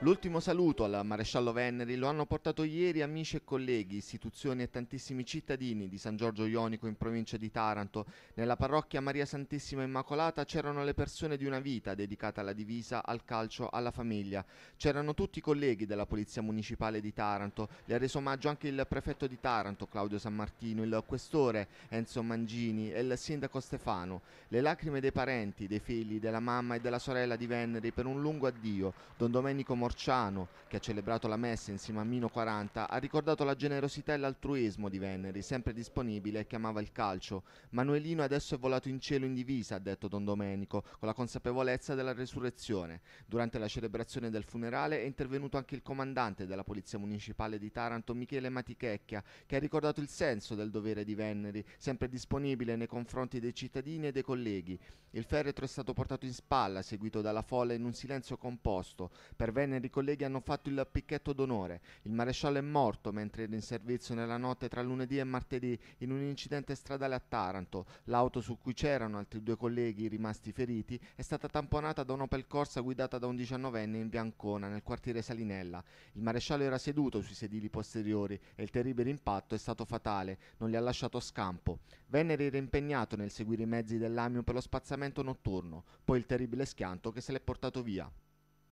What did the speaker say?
L'ultimo saluto al maresciallo Veneri lo hanno portato ieri amici e colleghi, istituzioni e tantissimi cittadini di San Giorgio Ionico in provincia di Taranto. Nella parrocchia Maria Santissima Immacolata c'erano le persone di una vita dedicata alla divisa, al calcio, alla famiglia. C'erano tutti i colleghi della Polizia Municipale di Taranto. Le ha reso omaggio anche il prefetto di Taranto, Claudio San Martino, il questore Enzo Mangini e il sindaco Stefano. Le lacrime dei parenti, dei figli, della mamma e della sorella di Veneri per un lungo addio. Don Domenico Morano Morciano, che ha celebrato la messa insieme a Mino 40, ha ricordato la generosità e l'altruismo di Veneri, sempre disponibile e che amava il calcio. Manuelino adesso è volato in cielo in divisa, ha detto Don Domenico, con la consapevolezza della resurrezione. Durante la celebrazione del funerale è intervenuto anche il comandante della Polizia Municipale di Taranto, Michele Matichecchia, che ha ricordato il senso del dovere di Veneri, sempre disponibile nei confronti dei cittadini e dei colleghi. Il feretro è stato portato in spalla, seguito dalla folla in un silenzio composto. Per Veneri teneri colleghi hanno fatto il picchetto d'onore. Il maresciallo è morto mentre era in servizio nella notte tra lunedì e martedì in un incidente stradale a Taranto. L'auto su cui c'erano altri due colleghi rimasti feriti è stata tamponata da un'Opel Corsa guidata da un 19enne in Biancona nel quartiere Salinella. Il maresciallo era seduto sui sedili posteriori e il terribile impatto è stato fatale, non gli ha lasciato scampo. Venere era impegnato nel seguire i mezzi dell'Amio per lo spazzamento notturno, poi il terribile schianto che se l'è portato via.